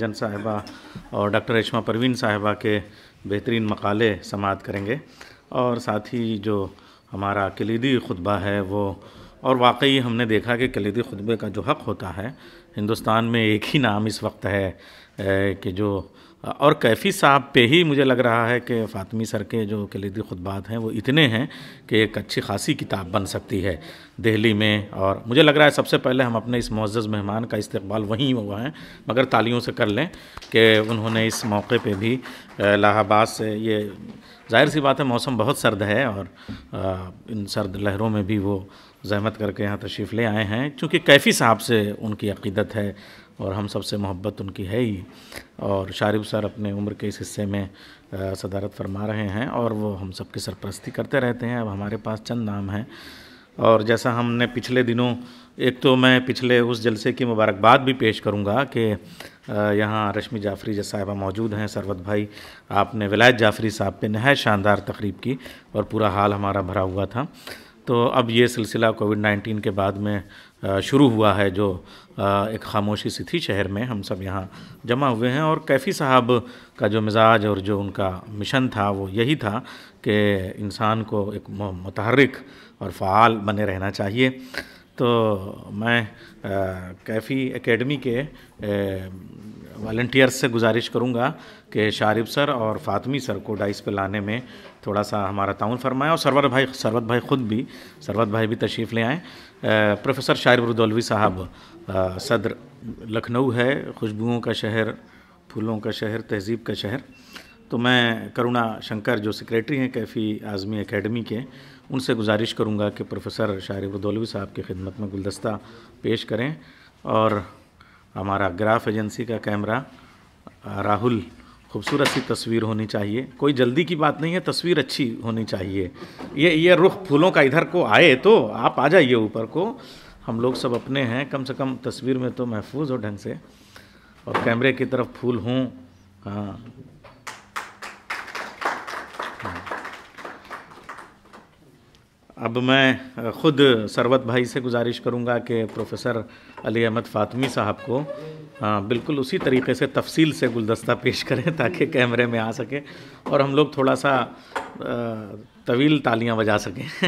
जन साहिबा और डॉक्टर रेशमा परवीन साहिबा के बेहतरीन मकाले समात करेंगे और साथ ही जो हमारा कलीदी खुतबा है वो और वाकई हमने देखा कि कलीदी खुतबे का जो हक़ होता है हिंदुस्तान में एक ही नाम इस वक्त है कि जो और कैफ़ी साहब पे ही मुझे लग रहा है कि फ़ातमी सर के जो कलीदी खुतबात हैं वो इतने हैं कि एक अच्छी खासी किताब बन सकती है दिल्ली में और मुझे लग रहा है सबसे पहले हम अपने इस मुज्ज़ मेहमान का इस्तबाल वहीं हुआ है मगर तालियों से कर लें कि उन्होंने इस मौके पर भी इलाहाबाद से ये जाहिर सी बात है मौसम बहुत सर्द है और इन सर्द लहरों में भी वो जहमत करके यहाँ तशरीफ़ ले आए हैं चूँकि कैफ़ी साहब से उनकी अकीदत है और हम सब से मोहब्बत उनकी है ही और शारिफ सर अपने उम्र के इस हिस्से में सदारत फरमा रहे हैं और वो हम सब की सरपरस्ती करते रहते हैं अब हमारे पास चंद नाम हैं और जैसा हमने पिछले दिनों एक तो मैं पिछले उस जलसे की मुबारकबाद भी पेश करूंगा कि यहाँ रश्मि जाफरी जैसा साहिबा मौजूद हैं सरवत भाई आपने विलायत जाफरी साहब पे नहाय शानदार तकरीब की और पूरा हाल हमारा भरा हुआ था तो अब ये सिलसिला कोविड नाइन्टीन के बाद में शुरू हुआ है जो एक खामोशी सी थी शहर में हम सब यहाँ जमा हुए हैं और कैफ़ी साहब का जो मिजाज और जो उनका मिशन था वो यही था कि इंसान को एक मतहरक और फ़ाल बने रहना चाहिए तो मैं कैफ़ी एकेडमी के वॉल्टियर्स से गुजारिश करूंगा कि शारिब सर और फातमी सर को डाइस पे लाने में थोड़ा सा हमारा ताउन फरमाएं और सरवर भाई सरवत भाई ख़ुद भी सरवत भाई भी तशरीफ़ ले आएँ प्रोफेसर शाहिर साहब सदर लखनऊ है खुशबुओं का शहर फूलों का शहर तहज़ीब का शहर तो मैं करुणा शंकर जो सेक्रेटरी हैं कैफ़ी आज़मी एकेडमी के उनसे गुजारिश करूंगा कि प्रोफेसर शारिफ उदौलवी साहब की खिदमत में गुलदस्ता पेश करें और हमारा ग्राफ एजेंसी का कैमरा राहुल खूबसूरत सी तस्वीर होनी चाहिए कोई जल्दी की बात नहीं है तस्वीर अच्छी होनी चाहिए ये ये रुख फूलों का इधर को आए तो आप आ जाइए ऊपर को हम लोग सब अपने हैं कम से कम तस्वीर में तो महफूज हो ढंग से और कैमरे की तरफ फूल हों हाँ अब मैं ख़ुद सरवत भाई से गुजारिश करूंगा कि प्रोफेसर अली अहमद फ़ातमी साहब को बिल्कुल उसी तरीके से तफसील से गुलदस्ता पेश करें ताकि कैमरे में आ सके और हम लोग थोड़ा सा तवील तालियां बजा सकें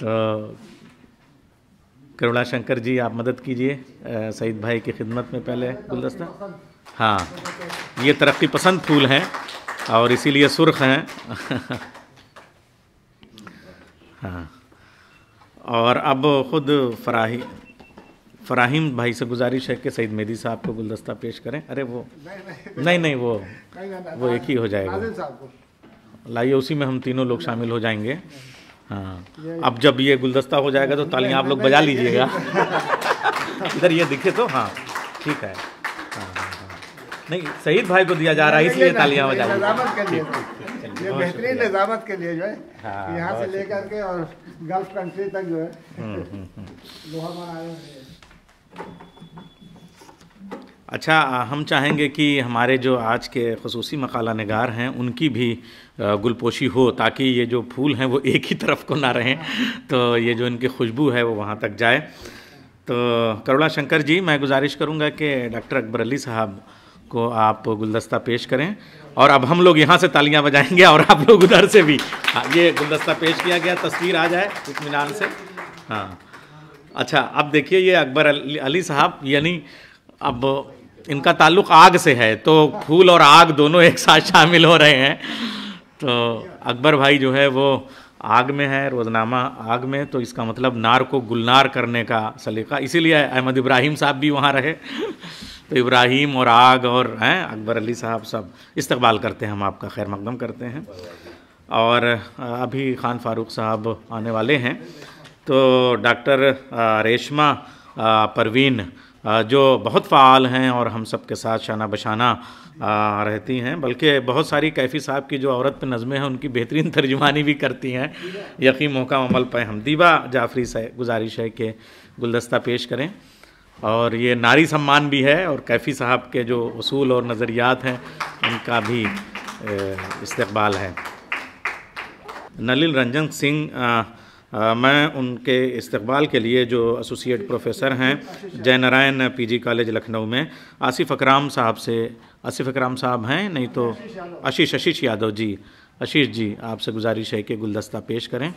तो करुणा शंकर जी आप मदद कीजिए सईद भाई की खिदमत में पहले गुलदस्ता हाँ ये तरक्की पसंद फूल हैं और इसीलिए सुर्ख हैं हाँ और अब ख़ुद फराही फराहिम भाई से गुजारिश है कि सईद मेदी साहब को गुलदस्ता पेश करें अरे वो नहीं नहीं, नहीं वो वो एक ही हो जाएगा लाइए उसी में हम तीनों लोग शामिल हो जाएंगे हाँ अब जब ये गुलदस्ता हो जाएगा तो तालियां आप लोग बजा लीजिएगा इधर ये दिखे तो हाँ ठीक है नहीं शहीद भाई को दिया जा रहा है इसलिए तालियां बजा के लिए तो। ये बेहतरीन निजामत के लिए जो है हाँ, यहाँ से लेकर के और गल्फ कंट्री तक जो है हम्म, हम्म, हम्म। लोहा अच्छा हम चाहेंगे कि हमारे जो आज के खसूसी मकाला नगार हैं उनकी भी गुलपोशी हो ताकि ये जो फूल हैं वो एक ही तरफ को ना रहें तो ये जो इनकी खुशबू है वो वहाँ तक जाए तो करुणा शंकर जी मैं गुजारिश करूँगा कि डॉक्टर अकबर अली साहब को आप गुलदस्ता पेश करें और अब हम लोग यहाँ से तालियां बजाएंगे और आप लोग उधर से भी हाँ, ये गुलदस्ता पेश किया गया तस्वीर आ जाए इतमान से हाँ अच्छा अब देखिए ये अकबर अली साहब यानी अब इनका ताल्लुक आग से है तो फूल और आग दोनों एक साथ शामिल हो रहे हैं तो अकबर भाई जो है वो आग में है रोज़नामा आग में तो इसका मतलब नार को गुलनार करने का सलीका इसीलिए अहमद इब्राहिम साहब भी वहाँ रहे तो इब्राहिम और आग और हैं अकबर अली साहब सब इस्तबाल करते हैं हम आपका खैर मकदम करते हैं और अभी खान फारूक साहब आने वाले हैं तो डॉक्टर रेशमा परवीन जो बहुत फ़ाल हैं और हम सब के साथ शाना बशाना रहती हैं बल्कि बहुत सारी कैफ़ी साहब की जो औरत नज़में हैं उनकी बेहतरीन तर्जुमानी भी करती हैं यकीन मौका अमल पे हम दीबा जाफरी से गुजारिश है कि गुलदस्ता पेश करें और ये नारी सम्मान भी है और कैफ़ी साहब के जो असूल और नज़रियात हैं उनका भी इस्तबाल है नलिल रंजन सिंह मैं उनके इस्तबाल के लिए जो एसोसिएट प्रोफेसर हैं जय नारायण पीजी कॉलेज लखनऊ में आसिफ अकराम साहब से आसिफ अकराम साहब हैं नहीं तो आशीष आशीष यादव जी आशीष जी आपसे गुजारिश है कि गुलदस्ता पेश करें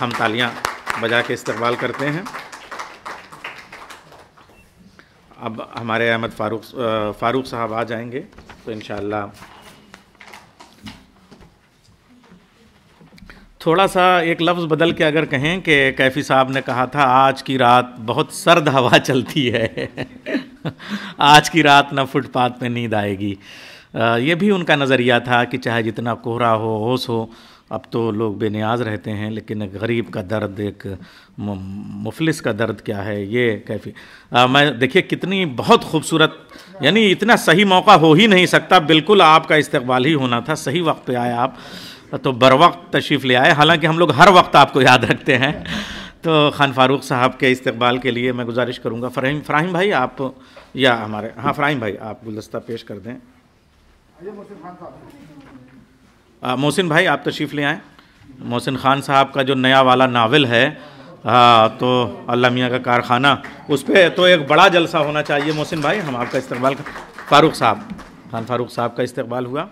हम तालियां बजा के इस्तेमाल करते हैं अब हमारे अहमद फारूक फ़ारूक साहब आ जाएंगे तो इन थोड़ा सा एक लफ्ज़ बदल के अगर कहें कि कैफ़ी साहब ने कहा था आज की रात बहुत सर्द हवा चलती है आज की रात ना फुटपाथ पे नींद आएगी ये भी उनका नज़रिया था कि चाहे जितना कोहरा हो होश हो अब तो लोग बेनियाज रहते हैं लेकिन गरीब का दर्द एक मुफलिस का दर्द क्या है ये कैफी आ, मैं देखिए कितनी बहुत खूबसूरत यानी इतना सही मौका हो ही नहीं सकता बिल्कुल आपका इस्तेबाल ही होना था सही वक्त पे आए आप तो बर वक्त तशरीफ़ ले आए हालांकि हम लोग हर वक्त आपको याद रखते हैं तो खान फारूक साहब के इस्तबाल के लिए मैं गुजारिश करूँगा फ्राहिम फ़राहिम भाई आप या हमारे हाँ फ़राहिम भाई आप गुलदस्ता पेश कर दें मोहसिन भाई आप तशरीफ़ ले आएँ मोहसिन ख़ान साहब का जो नया वाला नावल है हाँ तो अल्लाह मियाँ का कारखाना उस पर तो एक बड़ा जलसा होना चाहिए मोहसिन भाई हम आपका इस्तबाल फ़ारूक साहब खान फारूक साहब का इस्तेबाल हुआ